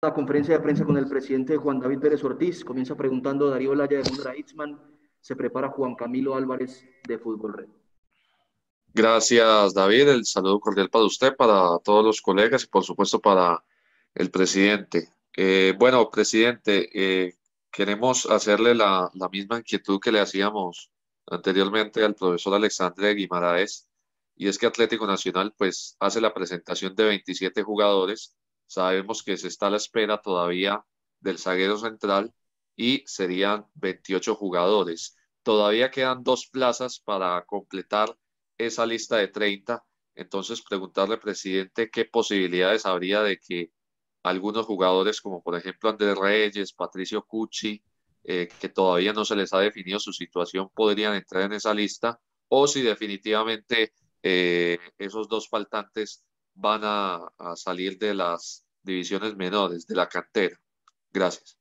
La conferencia de prensa con el presidente Juan David Pérez Ortiz comienza preguntando Darío Laya de Mundra Itzman. Se prepara Juan Camilo Álvarez de Fútbol Red. Gracias, David. El saludo cordial para usted, para todos los colegas y, por supuesto, para el presidente. Eh, bueno, presidente, eh, queremos hacerle la, misma inquietud que le hacíamos anteriormente al profesor Alexandre Guimaraes, y es que Atlético Nacional pues hace la presentación de 27 jugadores Sabemos que se está a la espera todavía del zaguero central y serían 28 jugadores. Todavía quedan dos plazas para completar esa lista de 30. Entonces, preguntarle, presidente, qué posibilidades habría de que algunos jugadores, como por ejemplo Andrés Reyes, Patricio Cucci, eh, que todavía no se les ha definido su situación, podrían entrar en esa lista, o si definitivamente eh, esos dos faltantes van a, salir de las divisiones menores, de la cantera. Gracias.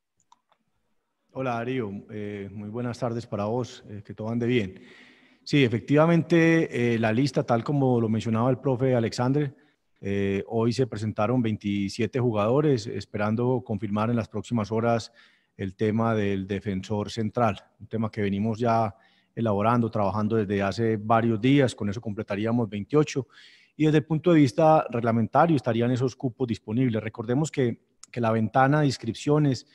Hola Darío, eh, muy buenas tardes para vos, eh, que todo ande bien. Sí, efectivamente, eh, la lista, tal como lo mencionaba el profe alexandre hoy se presentaron 27 jugadores, esperando confirmar en las próximas horas el tema del defensor central, un tema que venimos ya elaborando, trabajando desde hace varios días, con eso completaríamos 28 y desde el punto de vista reglamentario estarían esos cupos disponibles. Recordemos que, la ventana de inscripciones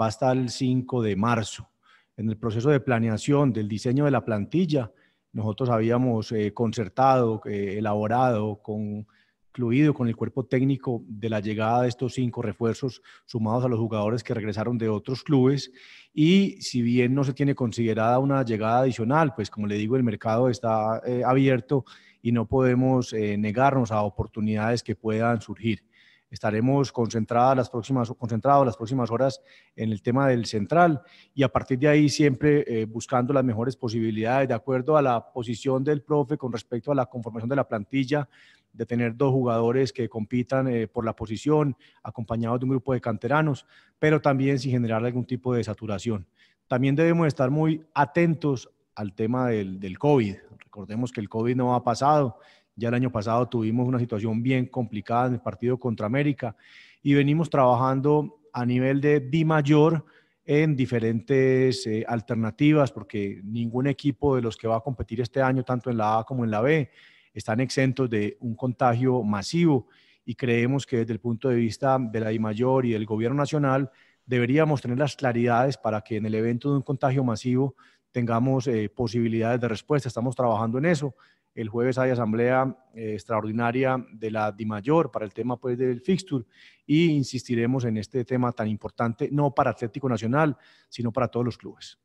va hasta el 5 de marzo. En el proceso de planeación del diseño de la plantilla, nosotros habíamos eh, concertado, eh, elaborado, concluido con el cuerpo técnico de la llegada de estos cinco refuerzos sumados a los jugadores que regresaron de otros clubes. Y si bien no se tiene considerada una llegada adicional, pues como le digo, el mercado está eh, abierto y no podemos eh, negarnos a oportunidades que puedan surgir. Estaremos concentradas las próximas, concentrados las próximas horas en el tema del central y a partir de ahí siempre eh, buscando las mejores posibilidades de acuerdo a la posición del profe con respecto a la conformación de la plantilla, de tener dos jugadores que compitan eh, por la posición, acompañados de un grupo de canteranos, pero también sin generar algún tipo de saturación. También debemos estar muy atentos al tema del, COVID. Recordemos que el COVID no ha pasado. Ya el año pasado tuvimos una situación bien complicada en el partido contra América y venimos trabajando a nivel de B Mayor en diferentes eh, alternativas, porque ningún equipo de los que va a competir este año, tanto en la A como en la B, están exentos de un contagio masivo. Y creemos que desde el punto de vista de la mayor y del gobierno nacional, deberíamos tener las claridades para que en el evento de un contagio masivo tengamos eh, posibilidades de respuesta. Estamos trabajando en eso. El jueves hay asamblea eh, extraordinaria de la DIMAYOR para el tema pues, del fixture y insistiremos en este tema tan importante, no para Atlético Nacional, sino para todos los clubes.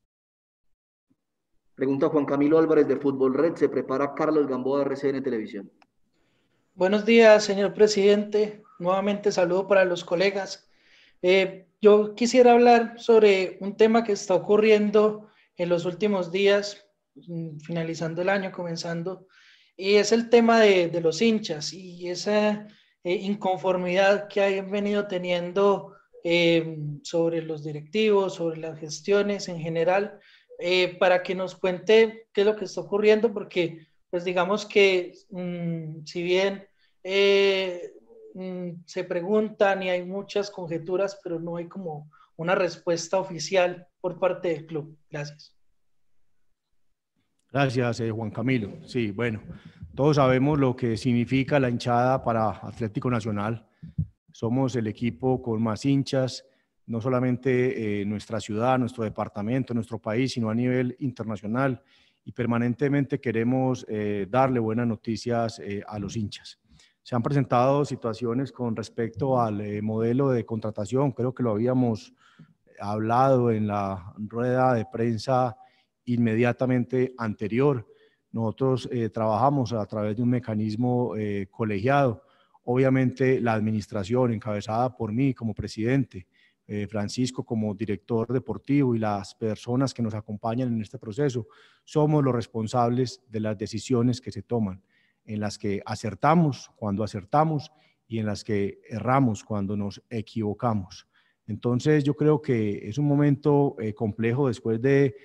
Pregunta Juan Camilo Álvarez de Fútbol Red. ¿Se prepara Carlos Gamboa RCN Televisión? Buenos días, señor presidente. Nuevamente saludo para los colegas. Eh, yo quisiera hablar sobre un tema que está ocurriendo en los últimos días, mm, finalizando el año, comenzando, y es el tema de, los hinchas y esa eh, inconformidad que han venido teniendo em, sobre los directivos, sobre las gestiones en general, eh, para que nos cuente qué es lo que está ocurriendo, porque pues digamos que mm, si bien eh, mm, se preguntan y hay muchas conjeturas, pero no hay como una respuesta oficial por parte del club. Gracias. Gracias, eh, Juan Camilo. Sí, bueno, todos sabemos lo que significa la hinchada para Atlético Nacional. Somos el equipo con más hinchas, no solamente en eh, nuestra ciudad, nuestro departamento, nuestro país, sino a nivel internacional. Y permanentemente queremos eh, darle buenas noticias a los hinchas. Se han presentado situaciones con respecto al eh, modelo de contratación, creo que lo habíamos hablado en la rueda de prensa inmediatamente anterior. Nosotros eh, trabajamos a través de un mecanismo eh, colegiado. Obviamente la administración encabezada por mí como presidente, Francisco como director deportivo y las personas que nos acompañan en este proceso, somos los responsables de las decisiones que se toman en las que acertamos cuando acertamos y en las que erramos cuando nos equivocamos. Entonces yo creo que es un momento eh, complejo después de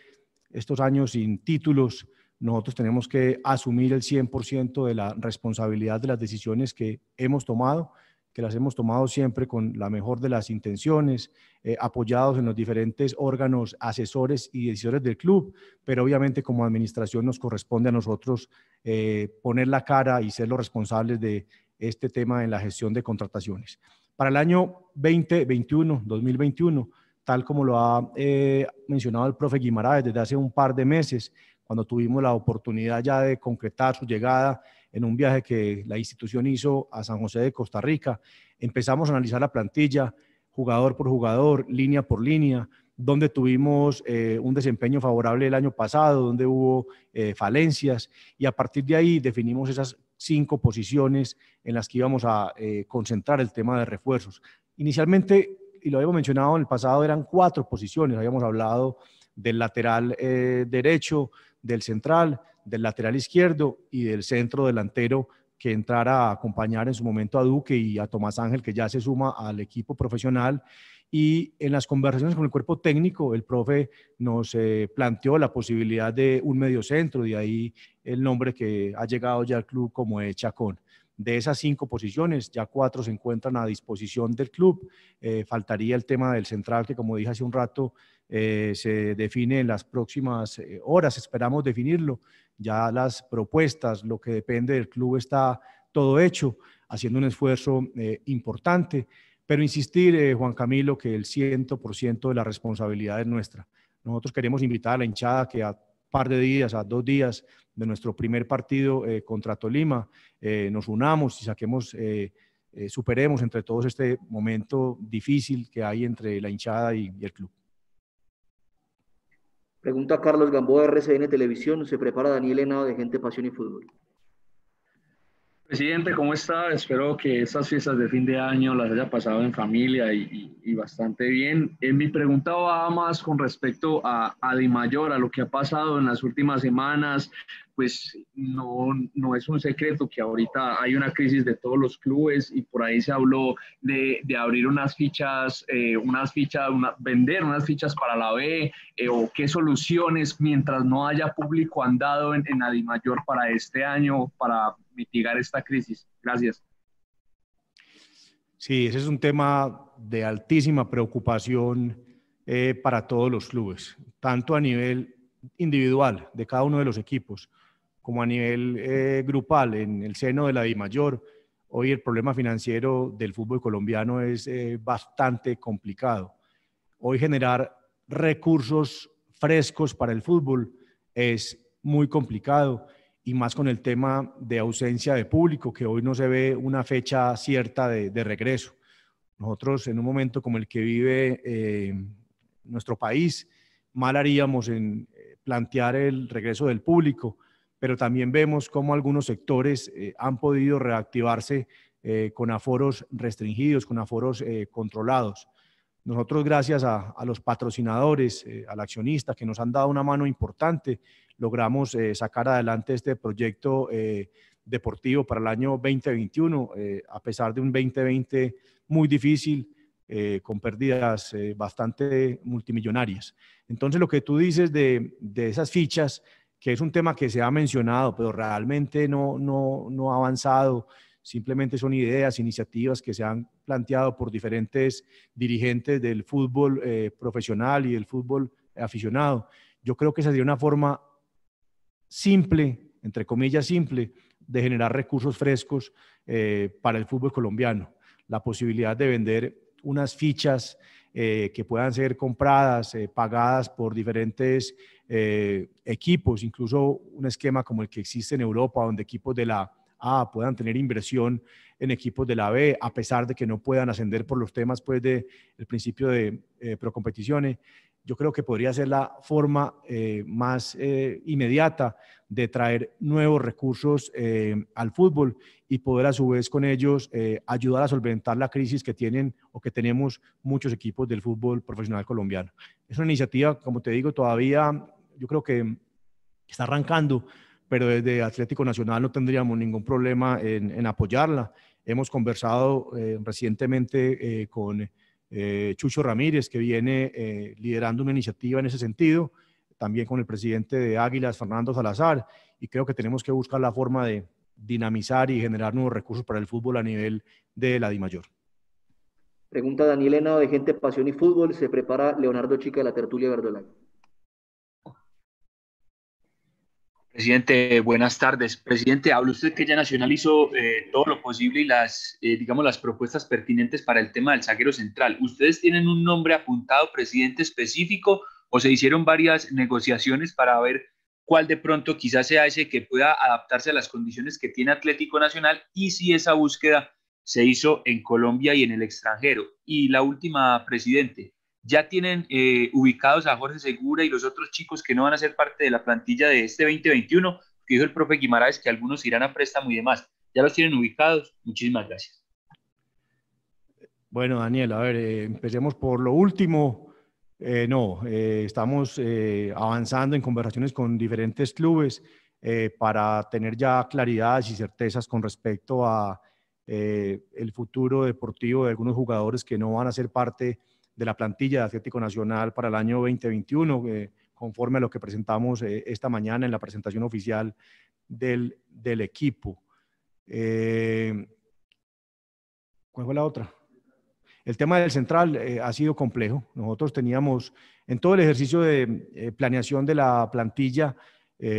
estos años sin títulos. Nosotros tenemos que asumir el 100% de la responsabilidad de las decisiones que hemos tomado que las hemos tomado siempre con la mejor de las intenciones, eh, apoyados en los diferentes órganos, asesores y decisores del club, pero obviamente como administración nos corresponde a nosotros eh, poner la cara y ser los responsables de este tema en la gestión de contrataciones. Para el año 2021, 2021, tal como lo ha eh, mencionado el profe Guimaraes desde hace un par de meses, cuando tuvimos la oportunidad ya de concretar su llegada en un viaje que la institución hizo a San José de Costa Rica. Empezamos a analizar la plantilla, jugador por jugador, línea por línea, donde tuvimos eh, un desempeño favorable el año pasado, donde hubo eh, falencias, y a partir de ahí definimos esas cinco posiciones en las que íbamos a eh, concentrar el tema de refuerzos. Inicialmente, y lo habíamos mencionado en el pasado, eran cuatro posiciones, habíamos hablado del lateral derecho, del central, del lateral izquierdo y del centro delantero que entrara a acompañar en su momento a Duque y a Tomás Ángel, que ya se suma al equipo profesional. Y en las conversaciones con el cuerpo técnico, el profe nos eh, planteó la posibilidad de un mediocentro, de ahí el nombre que ha llegado ya al club como es Chacón. De esas cinco posiciones, ya cuatro se encuentran a disposición del club. Eh, faltaría el tema del central, que como dije hace un rato, eh, se define en las próximas eh, horas, esperamos definirlo. Ya las propuestas, lo que depende del club está todo hecho, haciendo un esfuerzo importante. Pero insistir, Juan Camilo, que el 100% de la responsabilidad es nuestra. Nosotros queremos invitar a la hinchada que a par de días, a dos días de nuestro primer partido eh, contra Tolima, eh, nos unamos y saquemos, eh, superemos entre todos este momento difícil que hay entre la hinchada y, el club. Pregunta Carlos Gamboa, RCN Televisión, ¿se prepara Daniel Henao de Gente, Pasión y Fútbol? Presidente, ¿cómo está? Espero que estas fiestas de fin de año las haya pasado en familia y, bastante bien. mi pregunta va más con respecto a, a Di Mayor, a lo que ha pasado en las últimas semanas, pues no, es un secreto que ahorita hay una crisis de todos los clubes y por ahí se habló de, abrir unas fichas, eh, unas fichas, vender unas fichas para la B eh, o qué soluciones mientras no haya público andado en, en Adimayor para este año para mitigar esta crisis. Gracias. Sí, ese es un tema de altísima preocupación eh, para todos los clubes, tanto a nivel individual de cada uno de los equipos, como a nivel eh, grupal, en el seno de la Mayor hoy el problema financiero del fútbol colombiano es eh, bastante complicado. Hoy generar recursos frescos para el fútbol es muy complicado y más con el tema de ausencia de público, que hoy no se ve una fecha cierta de, regreso. Nosotros en un momento como el que vive eh, nuestro país, mal haríamos en plantear el regreso del público pero también vemos cómo algunos sectores eh, han podido reactivarse eh, con aforos restringidos, con aforos eh, controlados. Nosotros, gracias a, los patrocinadores, al accionista que nos han dado una mano importante, logramos sacar adelante este proyecto deportivo para el año 2021, a pesar de un 2020 muy difícil, con pérdidas bastante multimillonarias. Entonces, lo que tú dices de, de, esas fichas que es un tema que se ha mencionado, pero realmente no, ha avanzado. Simplemente son ideas, iniciativas que se han planteado por diferentes dirigentes del fútbol eh, profesional y del fútbol aficionado. Yo creo que sería una forma simple, entre comillas simple, de generar recursos frescos eh, para el fútbol colombiano. La posibilidad de vender unas fichas eh, que puedan ser compradas, eh, pagadas por diferentes eh, equipos, incluso un esquema como el que existe en Europa, donde equipos de la A puedan tener inversión en equipos de la B, a pesar de que no puedan ascender por los temas pues, del principio de procompeticiones yo creo que podría ser la forma eh, más eh, inmediata de traer nuevos recursos eh, al fútbol y poder a su vez con ellos ayudar a solventar la crisis que tienen o que tenemos muchos equipos del fútbol profesional colombiano. Es una iniciativa, como te digo, todavía yo creo que está arrancando, pero desde Atlético Nacional no tendríamos ningún problema en apoyarla. Hemos conversado recientemente con eh, Chucho Ramírez, que viene eh, liderando una iniciativa en ese sentido, también con el presidente de Águilas, Fernando Salazar, y creo que tenemos que buscar la forma de dinamizar y generar nuevos recursos para el fútbol a nivel de la DIMAYOR. Pregunta Daniel de Gente Pasión y Fútbol, se prepara Leonardo Chica de la tertulia verdolaga. Presidente, buenas tardes. Presidente, habla usted que ya nacionalizó eh, todo lo posible y las, eh, digamos, las propuestas pertinentes para el tema del saquero central. ¿Ustedes tienen un nombre apuntado, presidente, específico o se hicieron varias negociaciones para ver cuál de pronto quizás sea ese que pueda adaptarse a las condiciones que tiene Atlético Nacional y si esa búsqueda se hizo en Colombia y en el extranjero? Y la última, presidente, ya tienen eh, ubicados a Jorge Segura y los otros chicos que no van a ser parte de la plantilla de este 2021, que dijo el profe Guimaraes que algunos irán a préstamo y demás. Ya los tienen ubicados. Muchísimas gracias. Bueno, Daniel, a ver, eh, empecemos por lo último. Eh, no, estamos avanzando en conversaciones con diferentes clubes para tener ya claridades y certezas con respecto a el futuro deportivo de algunos jugadores que no van a ser parte de la plantilla de Atlético Nacional para el año 2021, eh, conforme a lo que presentamos eh, esta mañana en la presentación oficial del, del equipo. Eh, ¿Cuál fue la otra? El tema del central ha sido complejo. Nosotros teníamos, en todo el ejercicio de planeación de la plantilla,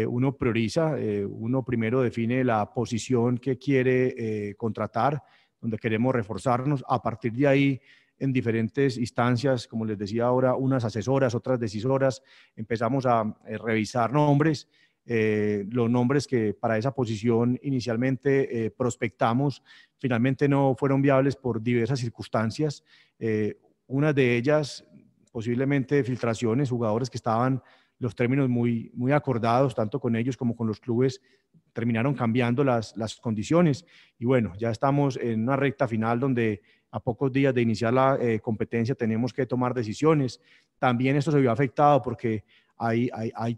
uno prioriza, uno primero define la posición que quiere contratar, donde queremos reforzarnos. A partir de ahí en diferentes instancias, como les decía ahora, unas asesoras, otras decisoras, empezamos a eh, revisar nombres, eh, los nombres que para esa posición inicialmente eh, prospectamos, finalmente no fueron viables por diversas circunstancias, Una de ellas posiblemente filtraciones, jugadores que estaban los términos muy, muy acordados, tanto con ellos como con los clubes, terminaron cambiando las, las condiciones. Y bueno, ya estamos en una recta final donde a pocos días de iniciar la eh, competencia tenemos que tomar decisiones. También esto se vio afectado porque hay,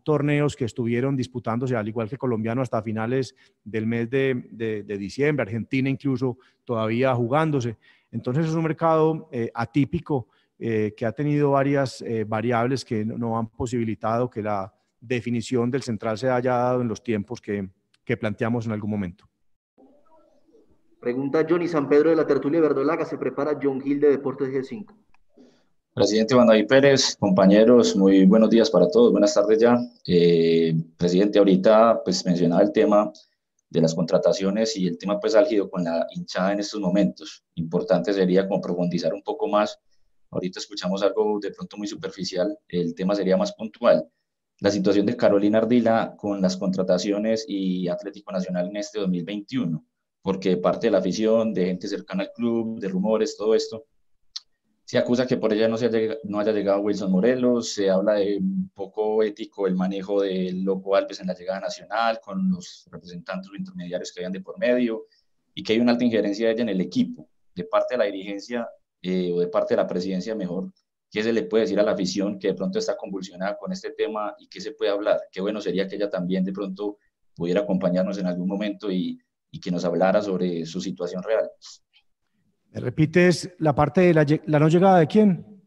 torneos que estuvieron disputándose, al igual que colombiano, hasta finales del mes de, diciembre, Argentina incluso todavía jugándose. Entonces es un mercado eh, atípico eh, que ha tenido varias variables que no, han posibilitado que la definición del central se haya dado en los tiempos que planteamos en algún momento. Pregunta Johnny San Pedro de la Tertulia Verdolaga, ¿se prepara John Gil de Deportes G5? Presidente Juan David Pérez, compañeros, muy buenos días para todos, buenas tardes ya. Eh, presidente, ahorita pues mencionaba el tema de las contrataciones y el tema pues álgido con la hinchada en estos momentos. Importante sería como profundizar un poco más. Ahorita escuchamos algo de pronto muy superficial, el tema sería más puntual. La situación de Carolina Ardila con las contrataciones y Atlético Nacional en este 2021 porque parte de la afición, de gente cercana al club, de rumores, todo esto, se acusa que por ella no, haya, llegado Wilson Morelos, se habla de un poco ético el manejo de Loco Alves en la llegada nacional, con los representantes intermediarios que habían de por medio, y que hay una alta injerencia de ella en el equipo, de parte de la dirigencia eh, o de parte de la presidencia mejor, ¿qué se le puede decir a la afición que de pronto está convulsionada con este tema y qué se puede hablar? Qué bueno sería que ella también de pronto pudiera acompañarnos en algún momento y y que nos hablara sobre su situación real. ¿Me repites la parte de la, no llegada de quién?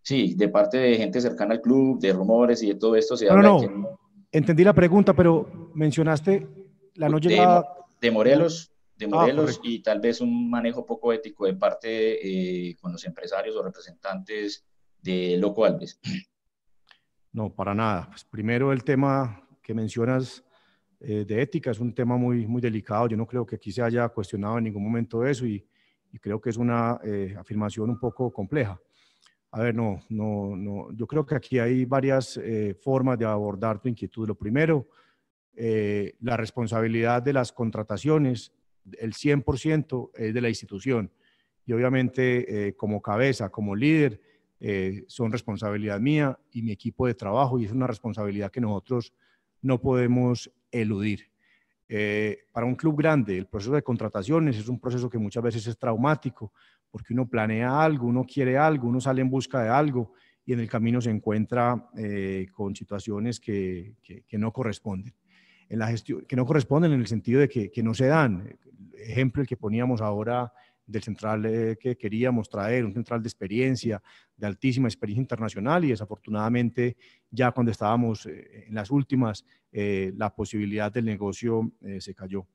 Sí, de parte de gente cercana al club, de rumores y de todo esto. Se no, no, no. Entendí la pregunta, pero mencionaste la no llegada. De Morelos, de ah, Morelos y tal vez un manejo poco ético de parte eh, con los empresarios o representantes de Loco Alves. No, para nada. Pues primero el tema que mencionas eh, de ética es un tema muy, muy delicado. Yo no creo que aquí se haya cuestionado en ningún momento eso y, creo que es una eh, afirmación un poco compleja. A ver, no, no, no. Yo creo que aquí hay varias eh, formas de abordar tu inquietud. Lo primero, la responsabilidad de las contrataciones, el 100% es de la institución. Y obviamente, como cabeza, como líder, son responsabilidad mía y mi equipo de trabajo y es una responsabilidad que nosotros no podemos eludir. Eh, para un club grande, el proceso de contrataciones es un proceso que muchas veces es traumático, porque uno planea algo, uno quiere algo, uno sale en busca de algo y en el camino se encuentra eh, con situaciones que, no corresponden. En la gestión, que no corresponden en el sentido de que, que no se dan. Ejemplo, el que poníamos ahora del central eh, que queríamos traer, un central de experiencia, de altísima experiencia internacional y desafortunadamente ya cuando estábamos eh, en las últimas, eh, la posibilidad del negocio se cayó.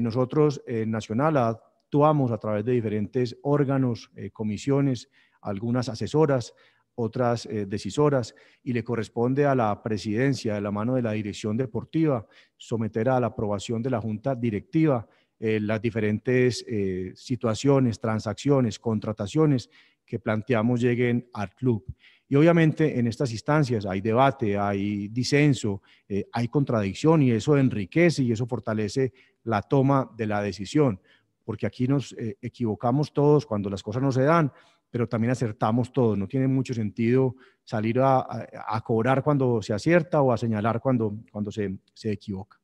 nosotros en Nacional actuamos a través de diferentes órganos, comisiones, algunas asesoras, otras decisoras y le corresponde a la presidencia de la mano de la dirección deportiva someter a la aprobación de la junta directiva eh, las diferentes eh, situaciones, transacciones, contrataciones que planteamos lleguen al club. Y obviamente en estas instancias hay debate, hay disenso, eh, hay contradicción y eso enriquece y eso fortalece la toma de la decisión, porque aquí nos equivocamos todos cuando las cosas no se dan, pero también acertamos todos. No tiene mucho sentido salir a, a cobrar cuando se acierta o a señalar cuando, cuando se, se equivoca.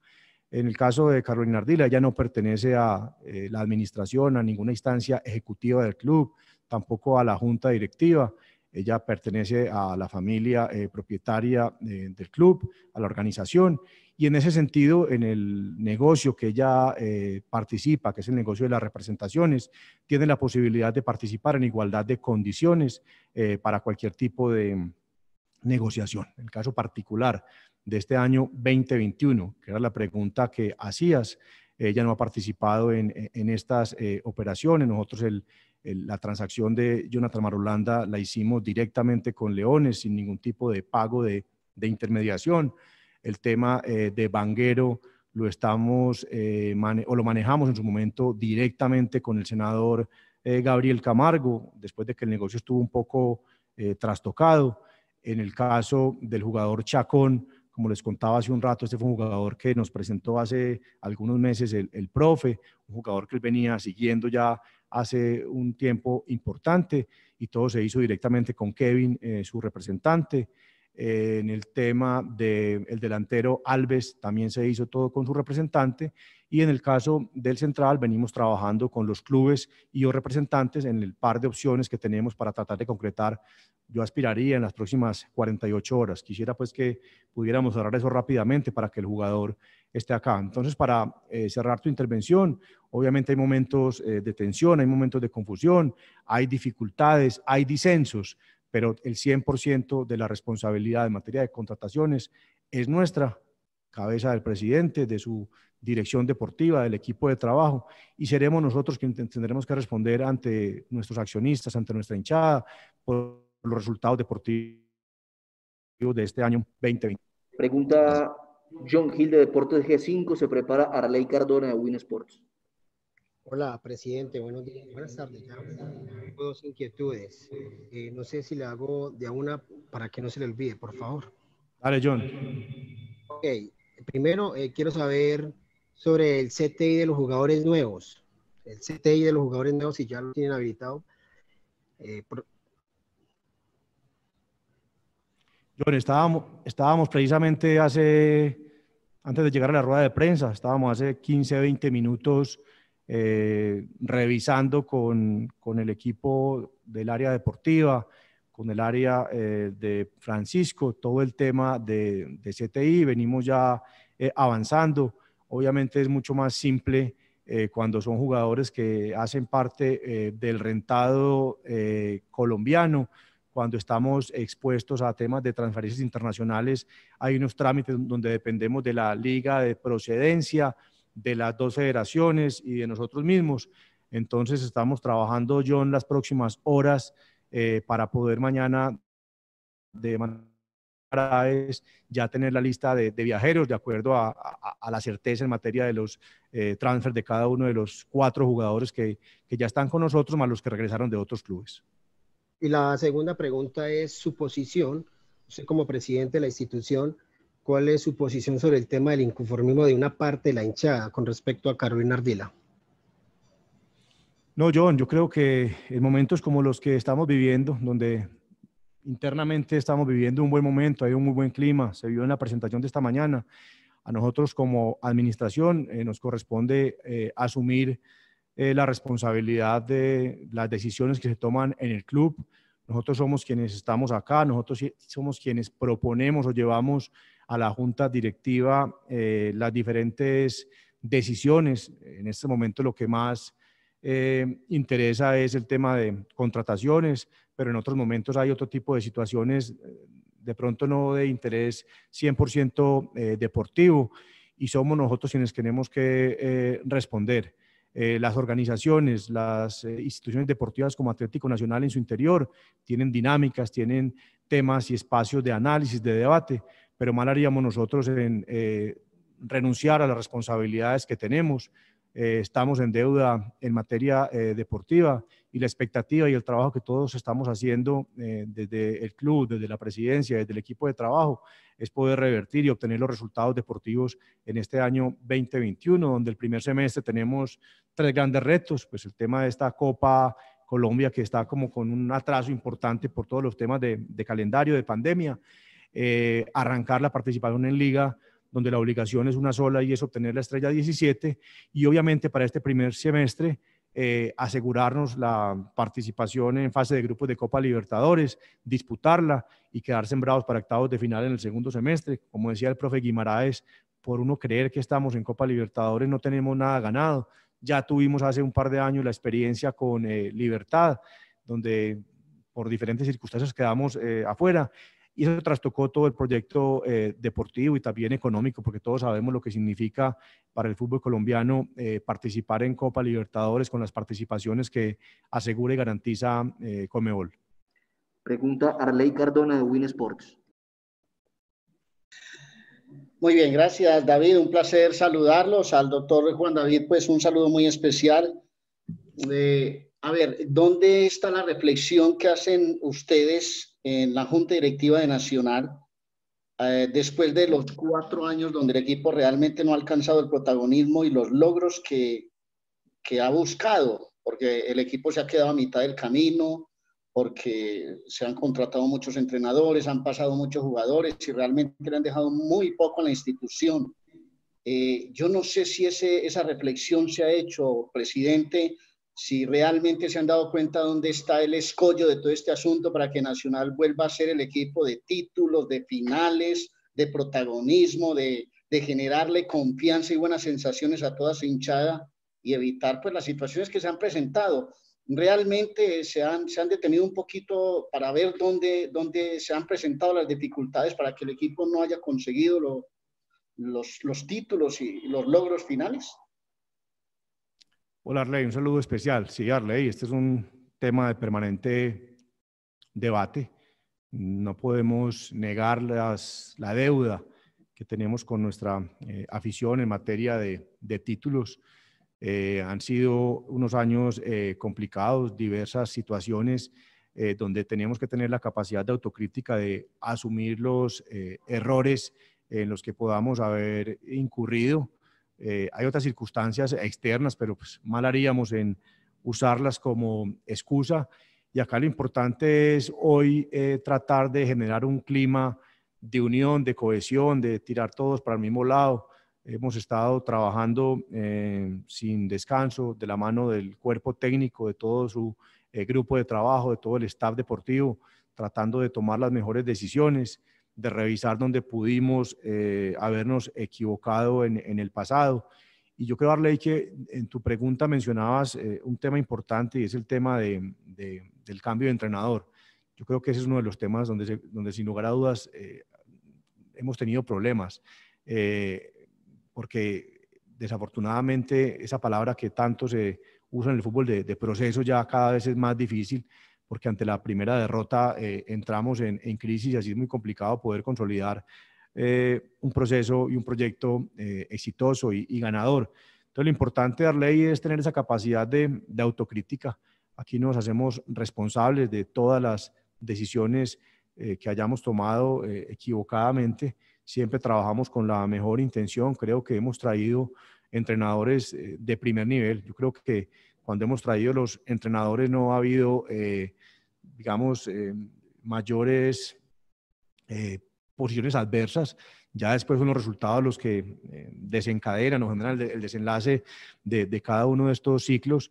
En el caso de Carolina Ardila, ella no pertenece a eh, la administración, a ninguna instancia ejecutiva del club, tampoco a la junta directiva. Ella pertenece a la familia eh, propietaria eh, del club, a la organización. Y en ese sentido, en el negocio que ella participa, que es el negocio de las representaciones, tiene la posibilidad de participar en igualdad de condiciones para cualquier tipo de, negociación. En el caso particular de este año 2021, que era la pregunta que hacías, ella no ha participado en, estas eh, operaciones. Nosotros la transacción de Jonathan Marulanda la hicimos directamente con Leones, sin ningún tipo de pago de, intermediación. El tema eh, de Banguero lo estamos eh, o lo manejamos en su momento directamente con el senador Gabriel Camargo, después de que el negocio estuvo un poco trastocado. En el caso del jugador Chacón, como les contaba hace un rato, este fue un jugador que nos presentó hace algunos meses el, profe, un jugador que él venía siguiendo ya hace un tiempo importante y todo se hizo directamente con Kevin, eh, su representante. Eh, en el tema del delantero Alves también se hizo todo con su representante y en el caso del central venimos trabajando con los clubes y los representantes en el par de opciones que tenemos para tratar de concretar. Yo aspiraría en las próximas 48 horas. Quisiera pues que pudiéramos cerrar eso rápidamente para que el jugador esté acá. Entonces, para eh, cerrar tu intervención, obviamente hay momentos eh, de tensión, hay momentos de confusión, hay dificultades, hay disensos pero el 100% de la responsabilidad en materia de contrataciones es nuestra, cabeza del presidente, de su dirección deportiva, del equipo de trabajo, y seremos nosotros quienes tendremos que responder ante nuestros accionistas, ante nuestra hinchada, por los resultados deportivos de este año 2020. Pregunta John Hill de Deportes G5, se prepara Arley Cardona de Win Sports. Hola, presidente. Buenos días. Buenas tardes. Pues, tengo dos inquietudes. Eh, no sé si le hago de a una para que no se le olvide, por favor. Dale, John. Ok. Primero, eh, quiero saber sobre el CTI de los jugadores nuevos. El CTI de los jugadores nuevos, si ya lo tienen habilitado. Eh, John, estábamos, estábamos precisamente hace, antes de llegar a la rueda de prensa, estábamos hace 15, 20 minutos eh, revisando con, el equipo del área deportiva, con el área eh, de Francisco, todo el tema de, de CTI, venimos ya eh, avanzando. Obviamente es mucho más simple cuando son jugadores que hacen parte del rentado colombiano. Cuando estamos expuestos a temas de transferencias internacionales, hay unos trámites donde dependemos de la liga de procedencia, de las dos federaciones y de nosotros mismos. Entonces estamos trabajando, yo en las próximas horas eh, para poder mañana de es ya tener la lista de, viajeros de acuerdo a, la certeza en materia de los eh, transfers de cada uno de los cuatro jugadores que, que, ya están con nosotros, más los que regresaron de otros clubes. Y la segunda pregunta es su posición, usted como presidente de la institución, ¿Cuál es su posición sobre el tema del inconformismo de una parte de la hinchada con respecto a Carolina Ardila? No, John, yo creo que en momentos como los que estamos viviendo, donde internamente estamos viviendo un buen momento, hay un muy buen clima, se vio en la presentación de esta mañana, a nosotros como administración eh, nos corresponde eh, asumir eh, la responsabilidad de las decisiones que se toman en el club. Nosotros somos quienes estamos acá, nosotros somos quienes proponemos o llevamos a la junta directiva eh, las diferentes decisiones. En este momento lo que más eh, interesa es el tema de contrataciones, pero en otros momentos hay otro tipo de situaciones, eh, de pronto no de interés 100% deportivo, y somos nosotros quienes tenemos que responder. las organizaciones, las instituciones deportivas como Atlético Nacional en su interior tienen dinámicas, tienen temas y espacios de análisis, de debate, pero mal haríamos nosotros en eh, renunciar a las responsabilidades que tenemos. Eh, estamos en deuda en materia eh, deportiva y la expectativa y el trabajo que todos estamos haciendo desde el club, desde la presidencia, desde el equipo de trabajo, es poder revertir y obtener los resultados deportivos en este año 2021, donde el primer semestre tenemos tres grandes retos, pues el tema de esta Copa Colombia que está como con un atraso importante por todos los temas de, de calendario, de pandemia. Eh, arrancar la participación en liga, donde la obligación es una sola y es obtener la estrella 17, y obviamente para este primer semestre eh, asegurarnos la participación en fase de grupos de Copa Libertadores, disputarla y quedar sembrados para octavos de final en el segundo semestre. Como decía el profe Guimaraes, por uno creer que estamos en Copa Libertadores no tenemos nada ganado. Ya tuvimos hace un par de años la experiencia con eh, Libertad, donde por diferentes circunstancias quedamos afuera y eso trastocó todo el proyecto eh, deportivo y también económico, porque todos sabemos lo que significa para el fútbol colombiano eh, participar en Copa Libertadores con las participaciones que asegura y garantiza eh, Comebol. Pregunta Arley Cardona de Win Sports. Muy bien, gracias David, un placer saludarlos. Al doctor Juan David, pues un saludo muy especial. a ver, ¿dónde está la reflexión que hacen ustedes en la Junta Directiva de Nacional, eh, después de los cuatro años donde el equipo realmente no ha alcanzado el protagonismo y los logros que, que ha buscado, porque el equipo se ha quedado a mitad del camino, porque se han contratado muchos entrenadores, han pasado muchos jugadores y realmente le han dejado muy poco a la institución. Eh, yo no sé si ese, esa reflexión se ha hecho, presidente, si realmente se han dado cuenta dónde está el escollo de todo este asunto para que Nacional vuelva a ser el equipo de títulos, de finales, de protagonismo, de, generarle confianza y buenas sensaciones a toda su hinchada y evitar pues las situaciones que se han presentado. Realmente se han, detenido un poquito para ver dónde, dónde se han presentado las dificultades para que el equipo no haya conseguido los títulos y los logros finales. Hola Arley, un saludo especial. Sí, Arley, este es un tema de permanente debate. No podemos negar la deuda que tenemos con nuestra eh, afición en materia de, títulos. Eh, han sido unos años eh, complicados, diversas situaciones donde tenemos que tener la capacidad de autocrítica de asumir los errores en los que podamos haber incurrido eh, hay otras circunstancias externas, pero pues, mal haríamos en usarlas como excusa. Y acá lo importante es hoy eh, tratar de generar un clima de unión, de cohesión, de tirar todos para el mismo lado. Hemos estado trabajando eh, sin descanso de la mano del cuerpo técnico, de todo su grupo de trabajo, de todo el staff deportivo, tratando de tomar las mejores decisiones de revisar dónde pudimos eh, habernos equivocado en, el pasado. Y yo creo, Arley, que en tu pregunta mencionabas eh, un tema importante y es el tema del cambio de entrenador. Yo creo que ese es uno de los temas donde, donde sin lugar a dudas, eh, hemos tenido problemas. porque desafortunadamente esa palabra que tanto se usa en el fútbol de, de proceso ya cada vez es más difícil porque ante la primera derrota eh, entramos en, crisis y así es muy complicado poder consolidar eh, un proceso y un proyecto eh, exitoso y, ganador. Entonces, lo importante de Arley es tener esa capacidad de autocrítica. Aquí nos hacemos responsables de todas las decisiones que hayamos tomado equivocadamente. Siempre trabajamos con la mejor intención. Creo que hemos traído entrenadores de primer nivel. Yo creo que cuando hemos traído los entrenadores no ha habido, eh, digamos, eh, mayores eh, posiciones adversas. Ya después son los resultados los que desencadenan o generan el, desenlace de, cada uno de estos ciclos.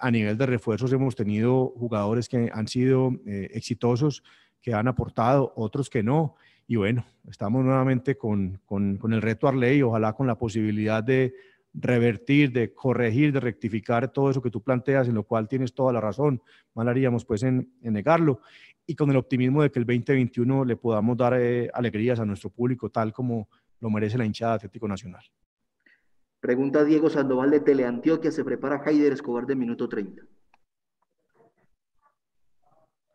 a nivel de refuerzos hemos tenido jugadores que han sido exitosos, que han aportado, otros que no. Y bueno, estamos nuevamente con, con, con el reto Arley, ojalá con la posibilidad de revertir, de corregir, de rectificar todo eso que tú planteas, en lo cual tienes toda la razón. Mal haríamos pues en, negarlo. Y con el optimismo de que el 2021 le podamos dar eh, alegrías a nuestro público, tal como lo merece la hinchada de Atlético Nacional. Pregunta Diego Sandoval de Teleantioquia, se prepara Haider Escobar de minuto 30.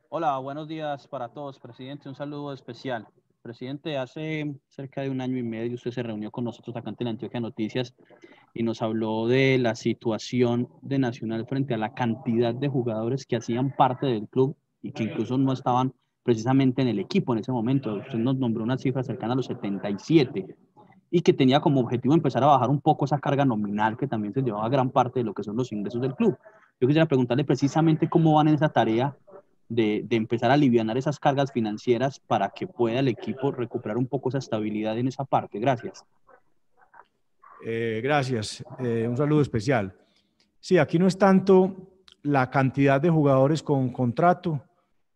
Hola, buenos días para todos, presidente. Un saludo especial. Presidente, hace cerca de un año y medio usted se reunió con nosotros acá en Teleantioquia Noticias y nos habló de la situación de Nacional frente a la cantidad de jugadores que hacían parte del club y que incluso no estaban precisamente en el equipo en ese momento. Usted nos nombró una cifra cercana a los 77 y que tenía como objetivo empezar a bajar un poco esa carga nominal que también se llevaba gran parte de lo que son los ingresos del club. Yo quisiera preguntarle precisamente cómo van en esa tarea de, de empezar a aliviar esas cargas financieras para que pueda el equipo recuperar un poco esa estabilidad en esa parte. Gracias. Eh, gracias. Eh, un saludo especial. Sí, aquí no es tanto la cantidad de jugadores con contrato,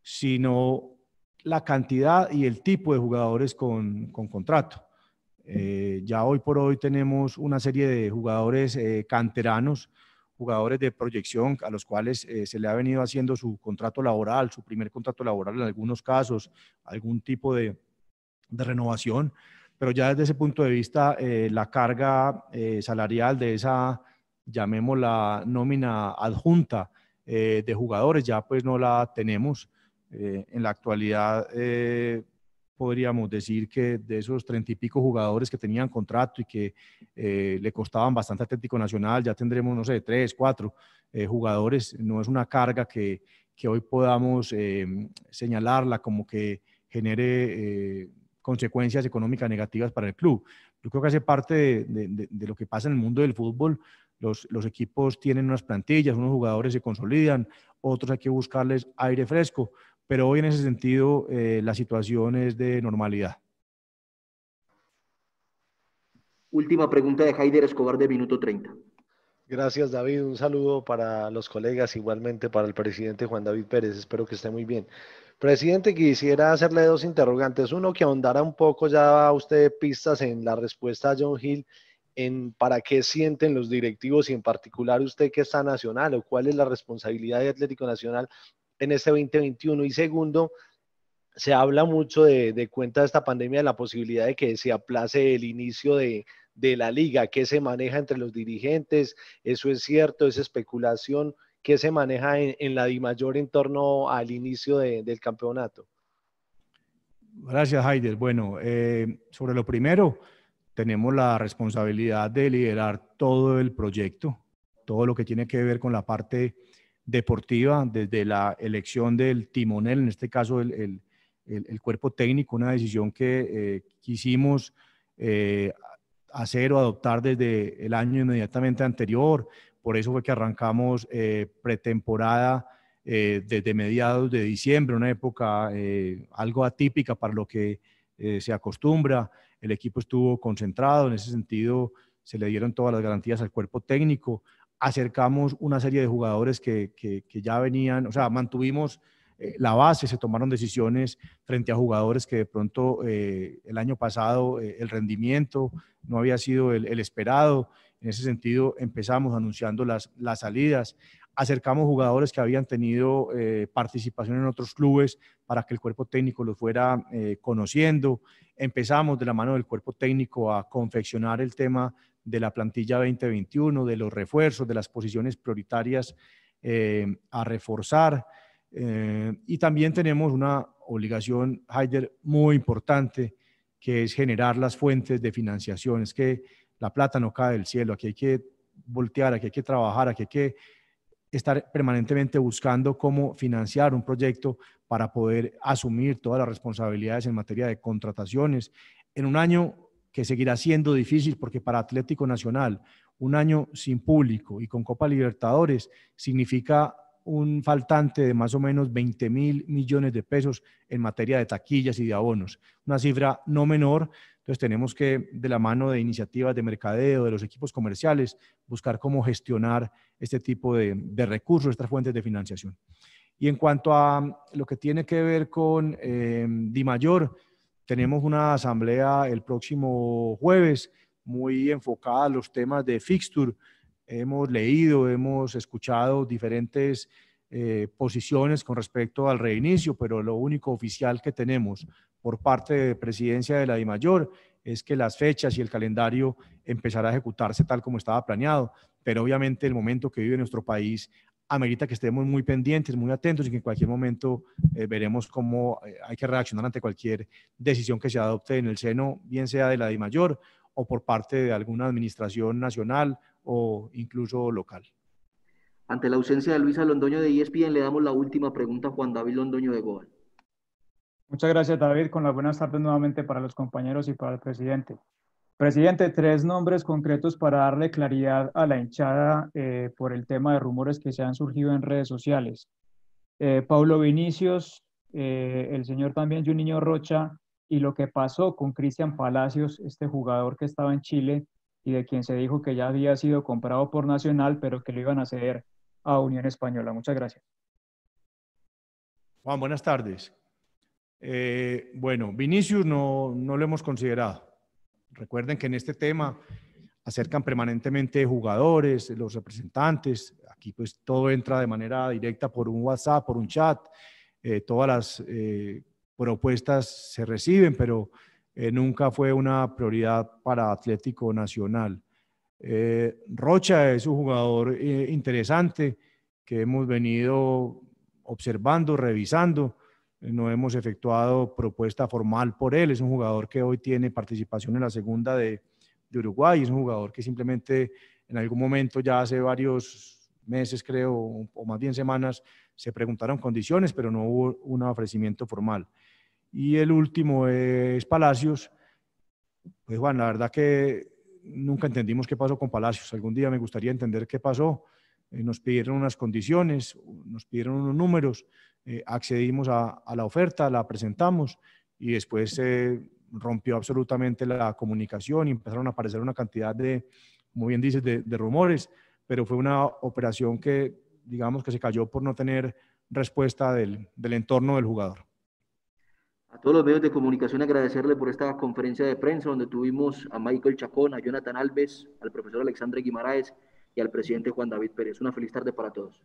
sino la cantidad y el tipo de jugadores con, contrato. Eh, ya hoy por hoy tenemos una serie de jugadores canteranos, jugadores de proyección a los cuales se le ha venido haciendo su contrato laboral, su primer contrato laboral en algunos casos, algún tipo de renovación pero ya desde ese punto de vista, eh, la carga eh, salarial de esa, llamémosla nómina adjunta eh, de jugadores, ya pues no la tenemos. en la actualidad podríamos decir que de esos treinta y pico jugadores que tenían contrato y que le costaban bastante Atlético Nacional, ya tendremos, no sé, tres, cuatro jugadores. No es una carga que, que hoy podamos señalarla como que genere consecuencias económicas negativas para el club. Yo creo que hace parte de, de, lo que pasa en el mundo del fútbol. Los, los, equipos tienen unas plantillas, unos jugadores se consolidan, otros hay que buscarles aire fresco, pero hoy en ese sentido eh, la situación es de normalidad. Última pregunta de Jaider Escobar de minuto 30. Gracias David, un saludo para los colegas, igualmente para el presidente Juan David Pérez, espero que esté muy bien. Presidente, quisiera hacerle dos interrogantes. Uno, que ahondara un poco ya usted pistas en la respuesta a John Hill en para qué sienten los directivos y en particular usted que está nacional o cuál es la responsabilidad de Atlético Nacional en este 2021. Y segundo, se habla mucho de, cuenta de esta pandemia de la posibilidad de que se aplace el inicio de, de la liga, qué se maneja entre los dirigentes, eso es cierto, es especulación, qué se maneja en, la DIMAYOR en torno al inicio del campeonato. Gracias, Heider. Bueno, eh, sobre lo primero, tenemos la responsabilidad de liderar todo el proyecto, todo lo que tiene que ver con la parte deportiva, desde la elección del timonel, en este caso el, cuerpo técnico, una decisión que eh, quisimos eh, hacer o adoptar desde el año inmediatamente anterior, por eso fue que arrancamos eh, pretemporada eh, desde mediados de diciembre, una época eh, algo atípica para lo que se acostumbra. El equipo estuvo concentrado, en ese sentido se le dieron todas las garantías al cuerpo técnico. Acercamos una serie de jugadores que, que, ya venían, o sea, mantuvimos la base, se tomaron decisiones frente a jugadores que de pronto el año pasado el rendimiento no había sido el esperado en ese sentido, empezamos anunciando las, las salidas, acercamos jugadores que habían tenido eh, participación en otros clubes para que el cuerpo técnico los fuera eh, conociendo. Empezamos de la mano del cuerpo técnico a confeccionar el tema de la plantilla 2021, de los refuerzos, de las posiciones prioritarias eh, a reforzar. y también tenemos una obligación, Heider, muy importante, que es generar las fuentes de financiación. Es que la plata no cae del cielo, aquí hay que voltear, aquí hay que trabajar, aquí hay que estar permanentemente buscando cómo financiar un proyecto para poder asumir todas las responsabilidades en materia de contrataciones en un año que seguirá siendo difícil porque para Atlético Nacional un año sin público y con Copa Libertadores significa un faltante de más o menos 20 mil millones de pesos en materia de taquillas y de abonos. Una cifra no menor, entonces tenemos que, de la mano de iniciativas de mercadeo, de los equipos comerciales, buscar cómo gestionar este tipo de, recursos, estas fuentes de financiación. Y en cuanto a mm, lo que tiene que ver con eh, em, DIMAYOR, tenemos una asamblea el próximo jueves muy enfocada a los temas de fixture. Hemos leído, hemos escuchado diferentes eh, posiciones con respecto al reinicio, pero lo único oficial que tenemos por parte de presidencia de la DIMAYOR es que las fechas y el calendario empezará a ejecutarse tal como estaba planeado, pero obviamente el momento que vive nuestro país amerita que estemos muy pendientes, muy atentos y que en cualquier momento eh, veremos cómo eh, hay que reaccionar ante cualquier decisión que se adopte en el seno, bien sea de la DIMAYOR o por parte de alguna administración nacional o incluso local. Ante la ausencia de Luisa Londoño de ESPN, le damos la última pregunta a Juan David Londoño de Goal. Muchas gracias, David. Con las buenas tardes nuevamente para los compañeros y para el presidente. Presidente, tres nombres concretos para darle claridad a la hinchada eh, por el tema de rumores que se han surgido en redes sociales. Eh, Paulo Vinicius, eh, el señor también Juninho Rocha y lo que pasó con Cristian Palacios, este jugador que estaba en Chile y de quien se dijo que ya había sido comprado por Nacional, pero que lo iban a ceder a Unión Española. Muchas gracias. Juan, buenas tardes. Eh, bueno, Vinicius no, lo hemos considerado. Recuerden que en este tema acercan permanentemente jugadores, los representantes. Aquí pues todo entra de manera directa por un WhatsApp, por un chat. Eh, todas las eh, propuestas se reciben, pero nunca fue una prioridad para Atlético Nacional. Rocha es un jugador interesante que hemos venido observando, revisando no hemos efectuado propuesta formal por él. Es un jugador que hoy tiene participación en la segunda de, de Uruguay. Es un jugador que simplemente en algún momento, ya hace varios meses creo, o más bien semanas, se preguntaron condiciones, pero no hubo un ofrecimiento formal. Y el último es Palacios. Pues Juan, bueno, la verdad que nunca entendimos qué pasó con Palacios. Algún día me gustaría entender qué pasó. Eh, nos pidieron unas condiciones, nos pidieron unos números. Eh, accedimos a, la oferta, la presentamos y después se rompió absolutamente la comunicación y empezaron a aparecer una cantidad de, muy bien dices, de, rumores, pero fue una operación que, digamos, que se cayó por no tener respuesta del, entorno del jugador. A todos los medios de comunicación agradecerle por esta conferencia de prensa donde tuvimos a Michael Chacón, a Jonathan Alves, al profesor Alexandre Guimaraes y al presidente Juan David Pérez. Una feliz tarde para todos.